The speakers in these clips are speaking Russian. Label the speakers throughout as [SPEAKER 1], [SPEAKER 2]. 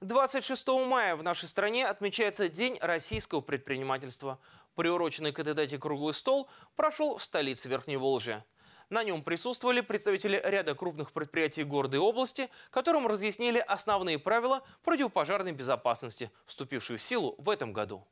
[SPEAKER 1] 26 мая в нашей стране отмечается День российского предпринимательства. Приуроченный к этой дате круглый стол прошел в столице Верхней Волжи. На нем присутствовали представители ряда крупных предприятий города и области, которым разъяснили основные правила противопожарной безопасности, вступившие в силу в этом году.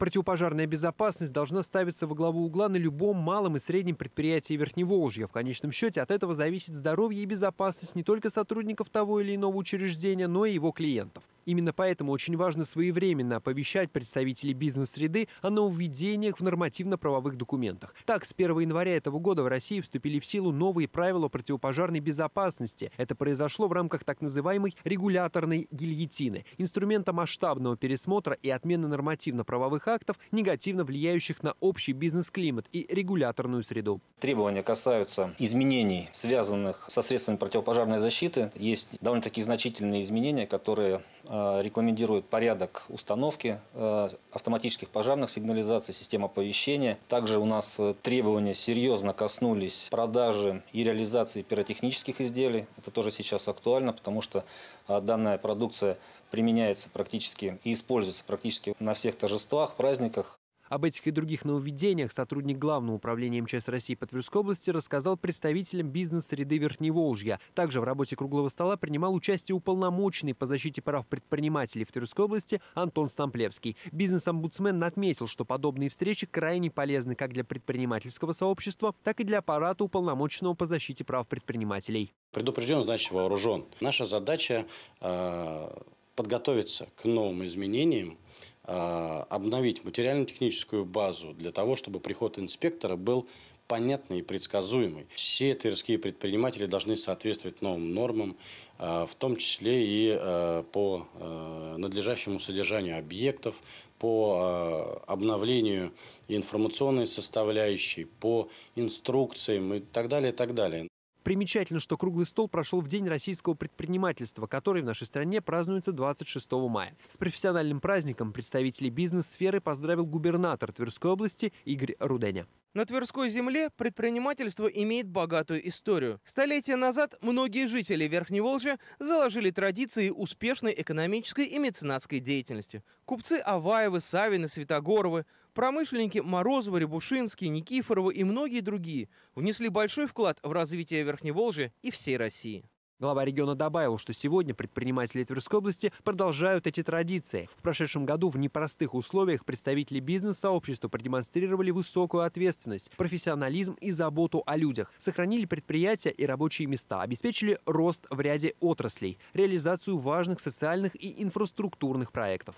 [SPEAKER 2] Противопожарная безопасность должна ставиться во главу угла на любом малом и среднем предприятии Верхневолжья. В конечном счете от этого зависит здоровье и безопасность не только сотрудников того или иного учреждения, но и его клиентов. Именно поэтому очень важно своевременно оповещать представителей бизнес-среды о нововведениях в нормативно-правовых документах. Так, с 1 января этого года в России вступили в силу новые правила противопожарной безопасности. Это произошло в рамках так называемой регуляторной гильотины, инструмента масштабного пересмотра и отмены нормативно-правовых актов, негативно влияющих на общий бизнес-климат и регуляторную среду.
[SPEAKER 3] Требования касаются изменений, связанных со средствами противопожарной защиты. Есть довольно-таки значительные изменения, которые Э, регламентирует порядок установки э, автоматических пожарных сигнализаций, систем оповещения. Также у нас э, требования серьезно коснулись продажи и реализации пиротехнических изделий. Это тоже сейчас актуально, потому что данная продукция применяется практически и используется практически на всех торжествах, праздниках.
[SPEAKER 2] Об этих и других нововведениях сотрудник Главного управления МЧС России по Тверской области рассказал представителям бизнес-среды Верхневолжья. Также в работе круглого стола принимал участие уполномоченный по защите прав предпринимателей в Тверской области Антон Стамплевский. Бизнес-омбудсмен отметил, что подобные встречи крайне полезны как для предпринимательского сообщества, так и для аппарата уполномоченного
[SPEAKER 4] по защите прав предпринимателей. Предупрежден, значит вооружен. Наша задача э, подготовиться к новым изменениям, а, обновить материально-техническую базу для того, чтобы приход инспектора был понятный и предсказуемый. Все тверские предприниматели должны соответствовать новым нормам, а, в том числе и а, по надлежащему содержанию объектов, по обновлению информационной составляющей, по инструкциям и так далее, и так далее.
[SPEAKER 2] Примечательно, что круглый стол прошел в День российского предпринимательства, который в нашей стране празднуется 26 мая. С профессиональным праздником представителей бизнес-сферы поздравил губернатор Тверской области
[SPEAKER 1] Игорь Руденя. На Тверской земле предпринимательство имеет богатую историю. Столетия назад многие жители Верхней Волжи заложили традиции успешной экономической и меценатской деятельности. Купцы Аваевы, Савины, Светогоровы, промышленники Морозовы, Рябушинские, Никифоровы и многие другие внесли большой вклад в развитие Верхней Волжи и всей России. Глава региона добавил, что сегодня предприниматели
[SPEAKER 2] Тверской области продолжают эти традиции. В прошедшем году в непростых условиях представители бизнес-сообщества продемонстрировали высокую ответственность, профессионализм и заботу о людях, сохранили предприятия и рабочие места, обеспечили рост в ряде отраслей, реализацию важных социальных и инфраструктурных проектов.